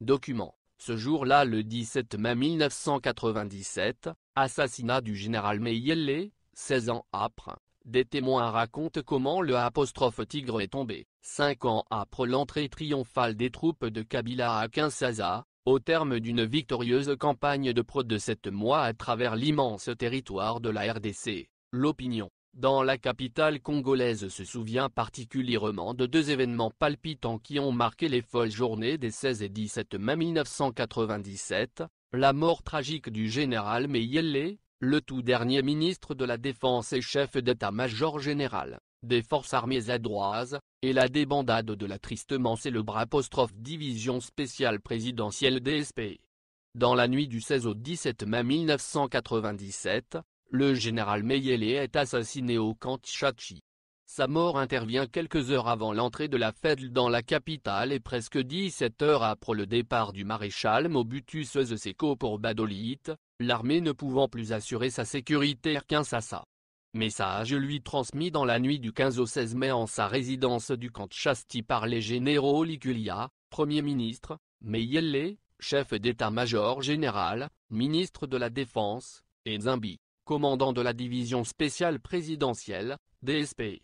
Document. Ce jour-là le 17 mai 1997, assassinat du général Meillelé, 16 ans après. Des témoins racontent comment le apostrophe tigre est tombé. 5 ans après l'entrée triomphale des troupes de Kabila à Kinshasa, au terme d'une victorieuse campagne de prod de sept mois à travers l'immense territoire de la RDC, l'opinion, dans la capitale congolaise se souvient particulièrement de deux événements palpitants qui ont marqué les folles journées des 16 et 17 mai 1997, la mort tragique du général Meyele, le tout dernier ministre de la Défense et chef d'état-major général, des forces armées adroises, et la débandade de la tristement célèbre division spéciale présidentielle DSP. Dans la nuit du 16 au 17 mai 1997, le général Meyele est assassiné au camp sa mort intervient quelques heures avant l'entrée de la FEDL dans la capitale et presque 17 heures après le départ du maréchal Mobutus Seko pour Badolite, l'armée ne pouvant plus assurer sa sécurité Kinshasa. Message lui transmis dans la nuit du 15 au 16 mai en sa résidence du camp Chasti par les généraux Liculia, Premier ministre, Meyele, chef d'état-major général, ministre de la Défense, et Zimbi, commandant de la division spéciale présidentielle, DSP.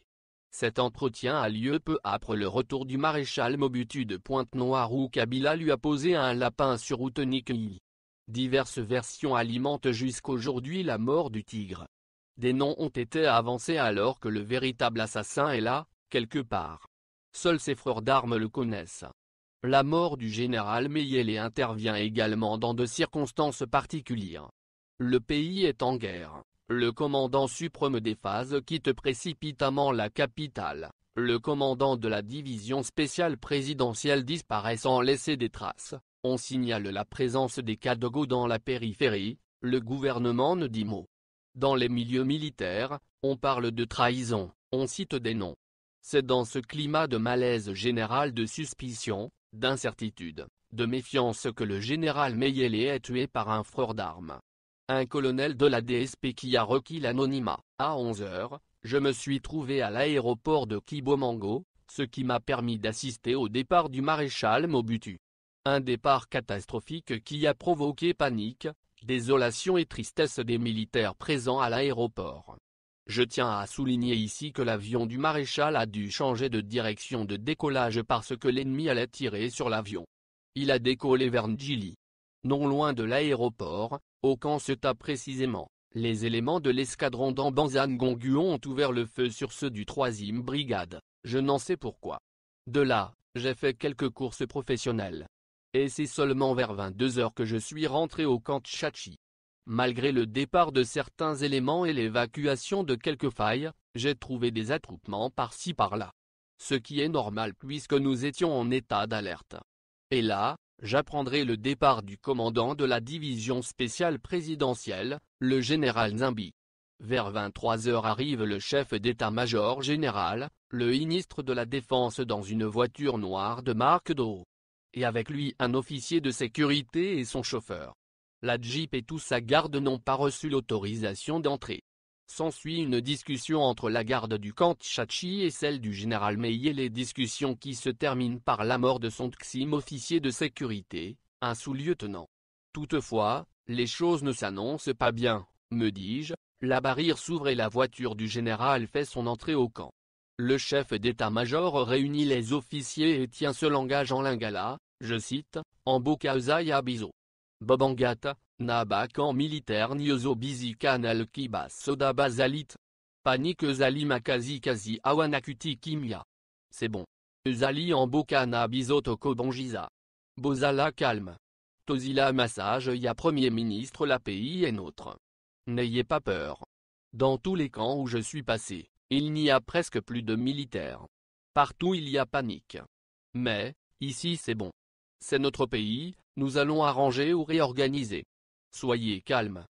Cet entretien a lieu peu après le retour du maréchal Mobutu de Pointe-Noire où Kabila lui a posé un lapin sur Outanikui. Diverses versions alimentent jusqu'aujourd'hui la mort du tigre. Des noms ont été avancés alors que le véritable assassin est là, quelque part. Seuls ses frères d'armes le connaissent. La mort du général Meyele intervient également dans de circonstances particulières. Le pays est en guerre, le commandant suprême des phases quitte précipitamment la capitale, le commandant de la division spéciale présidentielle disparaît sans laisser des traces, on signale la présence des Kadogo dans la périphérie, le gouvernement ne dit mot. Dans les milieux militaires, on parle de trahison, on cite des noms. C'est dans ce climat de malaise général de suspicion, d'incertitude, de méfiance que le général Meyele est tué par un freur d'armes. Un colonel de la DSP qui a requis l'anonymat. À 11h, je me suis trouvé à l'aéroport de Kibomango, ce qui m'a permis d'assister au départ du maréchal Mobutu. Un départ catastrophique qui a provoqué panique, désolation et tristesse des militaires présents à l'aéroport. Je tiens à souligner ici que l'avion du maréchal a dû changer de direction de décollage parce que l'ennemi allait tirer sur l'avion. Il a décollé vers Njili non loin de l'aéroport, au camp Seta précisément, les éléments de l'escadron dambanzan Gonguon ont ouvert le feu sur ceux du 3e brigade, je n'en sais pourquoi. De là, j'ai fait quelques courses professionnelles. Et c'est seulement vers 22 heures que je suis rentré au camp Tchachi. Malgré le départ de certains éléments et l'évacuation de quelques failles, j'ai trouvé des attroupements par-ci par-là. Ce qui est normal puisque nous étions en état d'alerte. Et là, J'apprendrai le départ du commandant de la division spéciale présidentielle, le général Zimbi. Vers 23h arrive le chef d'état-major général, le ministre de la Défense dans une voiture noire de marque d'eau. Et avec lui un officier de sécurité et son chauffeur. La Jeep et tout sa garde n'ont pas reçu l'autorisation d'entrée. S'ensuit une discussion entre la garde du camp Tchatchi et celle du général Meillet les discussions qui se terminent par la mort de son Txim officier de sécurité, un sous-lieutenant. Toutefois, les choses ne s'annoncent pas bien, me dis-je, la barrière s'ouvre et la voiture du général fait son entrée au camp. Le chef d'état-major réunit les officiers et tient ce langage en lingala, je cite, en ya Abizo. Bobangata, camp militaire nyozo al kiba soda basalit. Panique zali makazi kazi awanakuti kimia. C'est bon. Zali en bokana bisoto kobonjiza. Bozala calme. Tozila massage ya premier ministre la pays est nôtre. N'ayez pas peur. Dans tous les camps où je suis passé, il n'y a presque plus de militaires. Partout il y a panique. Mais, ici c'est bon. C'est notre pays, nous allons arranger ou réorganiser. Soyez calme.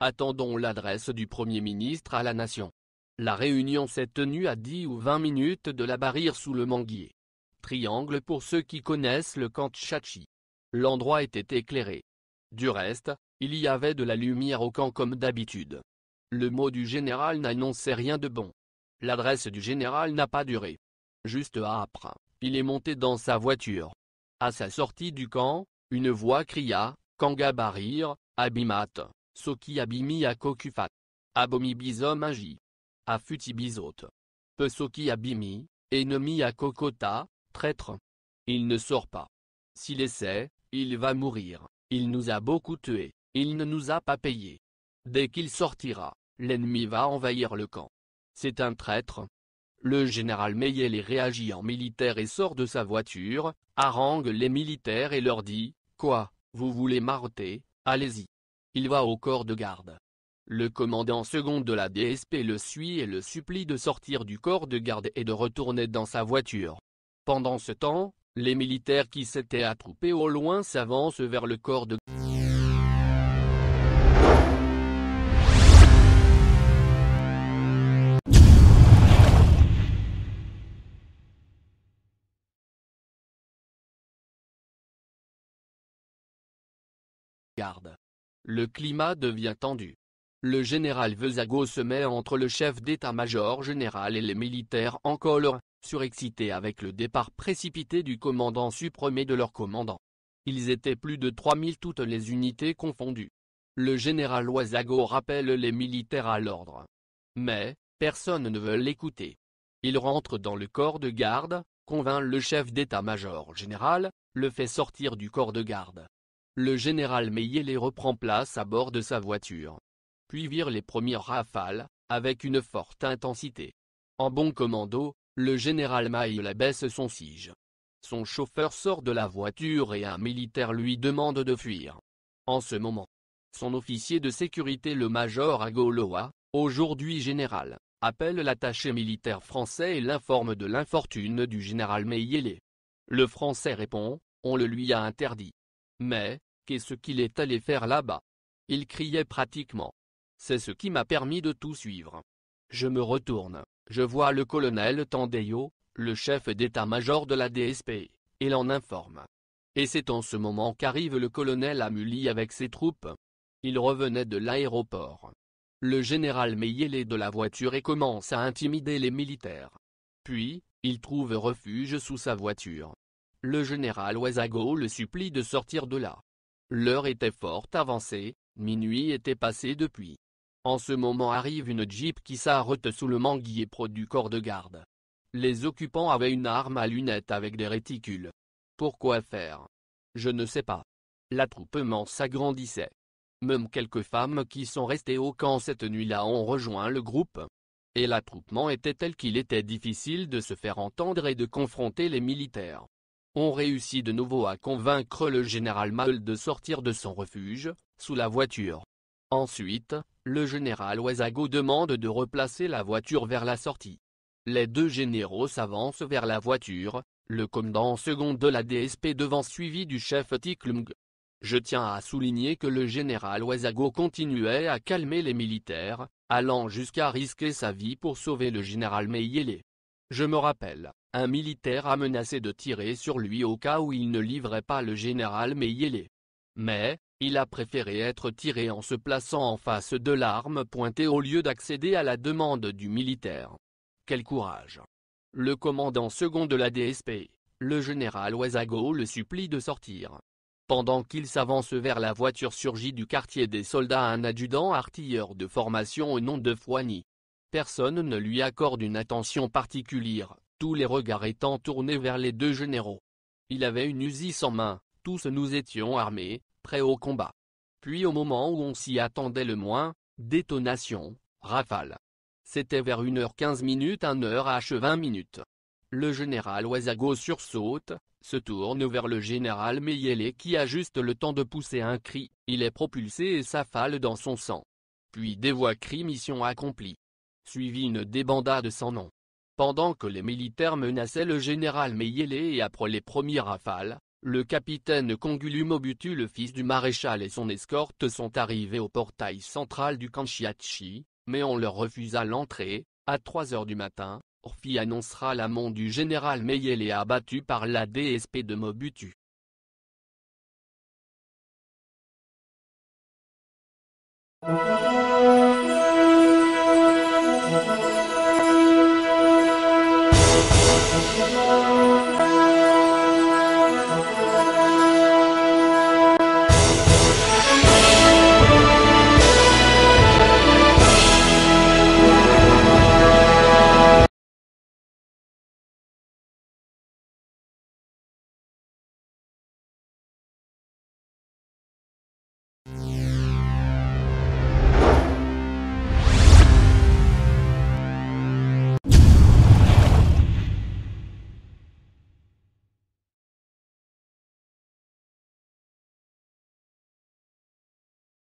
Attendons l'adresse du Premier ministre à la Nation. La réunion s'est tenue à 10 ou 20 minutes de la barrière sous le manguier. Triangle pour ceux qui connaissent le camp Tchatchi. L'endroit était éclairé. Du reste, il y avait de la lumière au camp comme d'habitude. Le mot du général n'annonçait rien de bon. L'adresse du général n'a pas duré. Juste après, il est monté dans sa voiture. À sa sortie du camp, une voix cria, Kanga Abimate, soki abimi à kokufat. Abomibisom agi. Afutibisote. Pesoki abimi, ennemi à kokota, traître. Il ne sort pas. S'il essaie, il va mourir. Il nous a beaucoup tués, il ne nous a pas payés. Dès qu'il sortira, l'ennemi va envahir le camp. C'est un traître. Le général les réagit en militaire et sort de sa voiture, harangue les militaires et leur dit, Quoi, vous voulez m'arrêter Allez-y. Il va au corps de garde. Le commandant second de la DSP le suit et le supplie de sortir du corps de garde et de retourner dans sa voiture. Pendant ce temps, les militaires qui s'étaient attroupés au loin s'avancent vers le corps de garde. Le climat devient tendu. Le général Vesago se met entre le chef d'état-major général et les militaires en colère, surexcités avec le départ précipité du commandant suprême de leur commandant. Ils étaient plus de 3000 toutes les unités confondues. Le général Oisago rappelle les militaires à l'ordre. Mais, personne ne veut l'écouter. Il rentre dans le corps de garde, convainc le chef d'état-major général, le fait sortir du corps de garde, le général Meyer reprend place à bord de sa voiture. Puis vire les premières rafales, avec une forte intensité. En bon commando, le général Maille baisse son sige. Son chauffeur sort de la voiture et un militaire lui demande de fuir. En ce moment, son officier de sécurité le major Agoloa, aujourd'hui général, appelle l'attaché militaire français et l'informe de l'infortune du général Meillele. Le français répond, on le lui a interdit. Mais, qu'est-ce qu'il est allé faire là-bas Il criait pratiquement. C'est ce qui m'a permis de tout suivre. Je me retourne, je vois le colonel Tandeyo, le chef d'état-major de la DSP, et l'en informe. Et c'est en ce moment qu'arrive le colonel Amuli avec ses troupes. Il revenait de l'aéroport. Le général Meyer est de la voiture et commence à intimider les militaires. Puis, il trouve refuge sous sa voiture le général Oisago le supplie de sortir de là. L'heure était fort avancée, minuit était passé depuis. En ce moment arrive une jeep qui s'arrête sous le manguier pro du corps de garde. Les occupants avaient une arme à lunettes avec des réticules. Pourquoi faire Je ne sais pas. L'attroupement s'agrandissait. Même quelques femmes qui sont restées au camp cette nuit-là ont rejoint le groupe. Et l'attroupement était tel qu'il était difficile de se faire entendre et de confronter les militaires. On réussit de nouveau à convaincre le général Maul de sortir de son refuge, sous la voiture. Ensuite, le général Oisago demande de replacer la voiture vers la sortie. Les deux généraux s'avancent vers la voiture, le commandant second de la DSP devant suivi du chef Tiklung. Je tiens à souligner que le général Oisago continuait à calmer les militaires, allant jusqu'à risquer sa vie pour sauver le général Meyele. Je me rappelle, un militaire a menacé de tirer sur lui au cas où il ne livrait pas le général Meyele. Mais, il a préféré être tiré en se plaçant en face de l'arme pointée au lieu d'accéder à la demande du militaire. Quel courage Le commandant second de la DSP, le général Ouazago le supplie de sortir. Pendant qu'il s'avance vers la voiture surgit du quartier des soldats un adjudant artilleur de formation au nom de Foigny. Personne ne lui accorde une attention particulière, tous les regards étant tournés vers les deux généraux. Il avait une usine en main, tous nous étions armés, prêts au combat. Puis au moment où on s'y attendait le moins, détonation, rafale. C'était vers 1h15 minutes 1h 20 minutes. Le général Oisago sursaute, se tourne vers le général Meyele qui a juste le temps de pousser un cri, il est propulsé et s'affale dans son sang. Puis des voix crient mission accomplie. Suivi une débandade sans nom. Pendant que les militaires menaçaient le général Meyele et après les premiers rafales, le capitaine Kongulu Mobutu le fils du maréchal et son escorte sont arrivés au portail central du Kanchiachi, mais on leur refusa l'entrée, à 3 heures du matin, Orfi annoncera l'amont du général Meyelé abattu par la DSP de Mobutu.